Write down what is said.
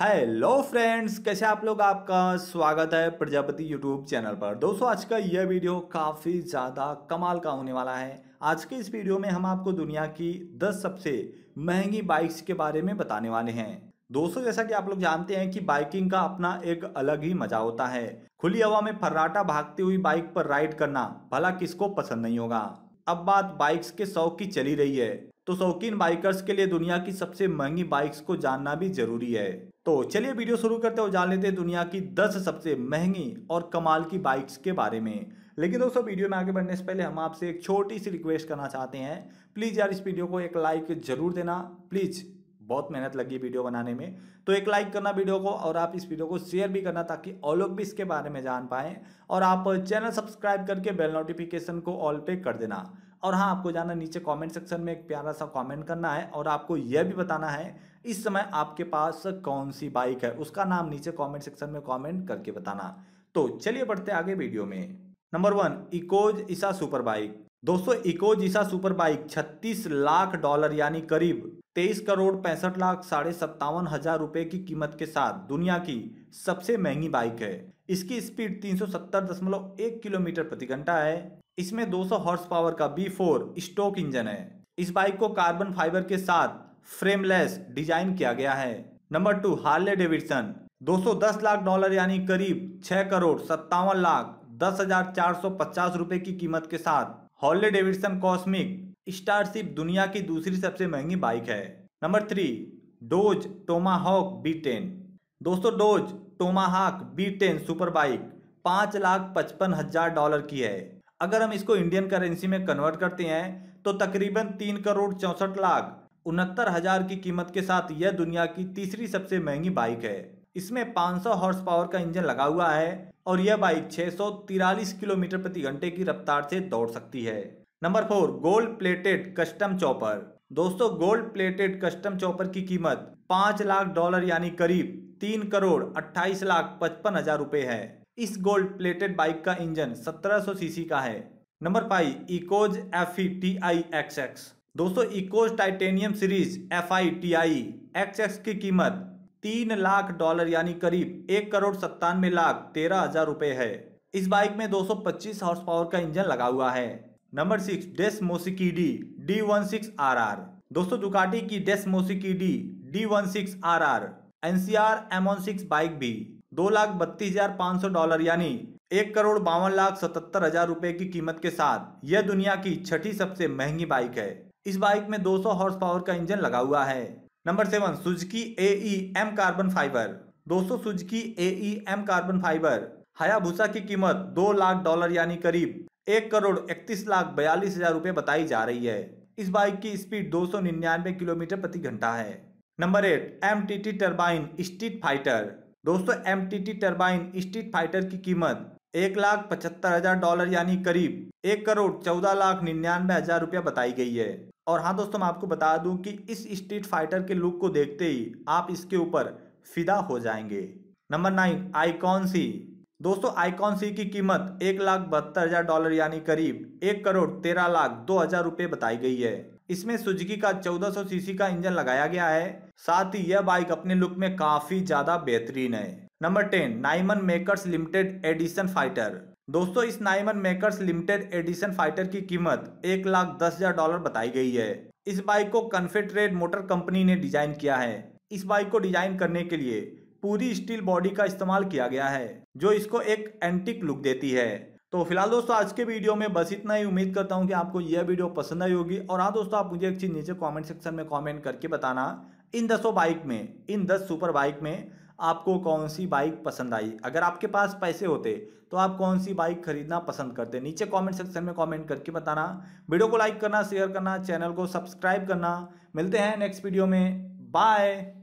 hello friends कैसे आप लोग आपका स्वागत है प्रजापति यूट्यूब चैनल पर दोस्तों आज का यह वीडियो काफ़ी ज़्यादा कमाल का होने वाला है आज के इस वीडियो में हम आपको दुनिया की 10 सबसे महंगी बाइक्स के बारे में बताने वाले हैं दोस्तों जैसा कि आप लोग जानते हैं कि बाइकिंग का अपना एक अलग ही मजा होता है खुली हवा में फर्राटा भागती हुई बाइक पर राइड करना भला किसको पसंद नहीं होगा अब बात बाइक्स के शौक की चली रही है तो शौकीन बाइकर्स के लिए दुनिया की सबसे महंगी बाइक्स को जानना भी जरूरी है तो चलिए वीडियो शुरू करते हो जान लेते हैं दुनिया की 10 सबसे महंगी और कमाल की बाइक्स के बारे में लेकिन दोस्तों वीडियो में आगे बढ़ने से पहले हम आपसे एक छोटी सी रिक्वेस्ट करना चाहते हैं प्लीज़ यार इस वीडियो को एक लाइक जरूर देना प्लीज़ बहुत मेहनत लगी वीडियो बनाने में तो एक लाइक करना वीडियो को और आप इस वीडियो को शेयर भी करना ताकि और लोग भी इसके बारे में जान पाए और आप चैनल सब्सक्राइब करके बेल नोटिफिकेशन को ऑल पे कर देना और हाँ आपको जाना नीचे कमेंट सेक्शन में एक प्यारा सा कमेंट करना है और आपको यह भी बताना है इस समय आपके पास कौन सी बाइक है उसका नाम नीचे कॉमेंट सेक्शन में कॉमेंट करके बताना तो चलिए बढ़ते आगे वीडियो में नंबर वन इकोज ईसा सुपर बाइक दोस्तों इकोजीसा सुपर बाइक छत्तीस लाख डॉलर यानी करीब तेईस करोड़ पैंसठ लाख साढ़े सत्तावन हजार रुपए की कीमत के साथ दुनिया की सबसे महंगी बाइक है इसकी स्पीड 370.1 किलोमीटर प्रति घंटा है इसमें 200 हॉर्स पावर का बी फोर स्टोक इंजन है इस बाइक को कार्बन फाइबर के साथ फ्रेमलेस डिजाइन किया गया है number two Harley Davidson 210 lakh dollar यानी करीब 6 करोड़ सत्तावन लाख दस हजार चार सौ पचास रुपए की कीमत के साथ हॉले डेविडसन कॉस्मिक स्टारशिप दुनिया की दूसरी सबसे महंगी बाइक है number three Dodge Tomahawk V ten दोस्तों Dodge Tomahawk V ten super bike पाँच लाख पचपन हजार डॉलर की है अगर हम इसको इंडियन करेंसी में कन्वर्ट करते हैं तो तकरीबन तीन करोड़ चौंसठ लाख उनहत्तर हजार की कीमत के साथ यह दुनिया की तीसरी सबसे महंगी बाइक है इसमें 500 हॉर्स पावर का इंजन लगा हुआ है और यह बाइक छः किलोमीटर प्रति घंटे की रफ्तार से दौड़ सकती है number four gold plated custom chopper दोस्तों गोल्ड प्लेटेड कस्टम चौपर की कीमत पांच लाख डॉलर यानी करीब तीन करोड़ अट्ठाईस लाख पचपन हजार रुपए है इस गोल्ड प्लेटेड बाइक का इंजन 1700 सीसी का है number five Ecosse F T I X X दोस्तों Ecosse titanium series F I T I X X की कीमत तीन लाख डॉलर यानी करीब एक करोड़ सत्तानवे लाख तेरह हजार रुपए है इस बाइक में 225 हॉर्स पावर का इंजन लगा हुआ है number six Desmosedici D D one six R R दोस्तों दुकाटी की Desmosedici D D one six R R NCR एमोन सिक्स बाइक भी दो लाख बत्तीस हजार पाँच सौ डॉलर यानी एक करोड़ बावन लाख सतहत्तर हजार रुपए की कीमत के साथ यह दुनिया की छठी सबसे महंगी बाइक है इस बाइक में 200 हॉर्स पावर का इंजन लगा हुआ है number seven Suzuki A M carbon fibre दोस्तों Suzuki A M carbon fibre Hayabusa की कीमत दो लाख डॉलर यानी करीब एक करोड़ इकतीस लाख बयालीस हजार रुपये बताई जा रही है इस बाइक की स्पीड दो सौ निन्यानवे किलोमीटर प्रति घंटा है number eight M T T turbine street fighter दोस्तों M T T turbine street fighter की कीमत एक लाख पचहत्तर हजार डॉलर यानी करीब एक करोड़ चौदह लाख निन्यानवे हजार रुपया बताई गई है और हाँ दोस्तों मैं आपको बता दूं कि इस स्ट्रीट फाइटर के लुक को देखते ही आप इसके ऊपर फिदा हो जाएंगे नंबर नाइन आईकॉन सी दोस्तों आईकॉन सी की कीमत एक लाख बहत्तर हजार डॉलर यानी करीब एक करोड़ तेरह लाख दो हजार रुपये बताई गई है इसमें सुजगी का 1400 सीसी का इंजन लगाया गया है साथ ही यह बाइक अपने लुक में काफी ज्यादा बेहतरीन है number ten Neiman Marcus limited edition fighter दोस्तों इस Neiman Marcus limited edition fighter की कीमत एक लाख दस हजार डॉलर बताई गई है इस बाइक को कन्फेडरेट मोटर कंपनी ने डिजाइन किया है इस बाइक को डिजाइन करने के लिए पूरी स्टील बॉडी का इस्तेमाल किया गया है जो इसको एक एंटिक लुक देती है तो फिलहाल दोस्तों आज के वीडियो में बस इतना ही उम्मीद करता हूँ कि आपको यह वीडियो पसंद आई होगी और हाँ दोस्तों आप मुझे एक चीज नीचे कॉमेंट सेक्शन में कॉमेंट करके बताना इन दसों बाइक में इन दस सुपर बाइक में आपको कौन सी बाइक पसंद आई अगर आपके पास पैसे होते तो आप कौन सी बाइक खरीदना पसंद करते नीचे कमेंट सेक्शन में कमेंट करके बताना वीडियो को लाइक करना शेयर करना चैनल को सब्सक्राइब करना मिलते हैं नेक्स्ट वीडियो में बाय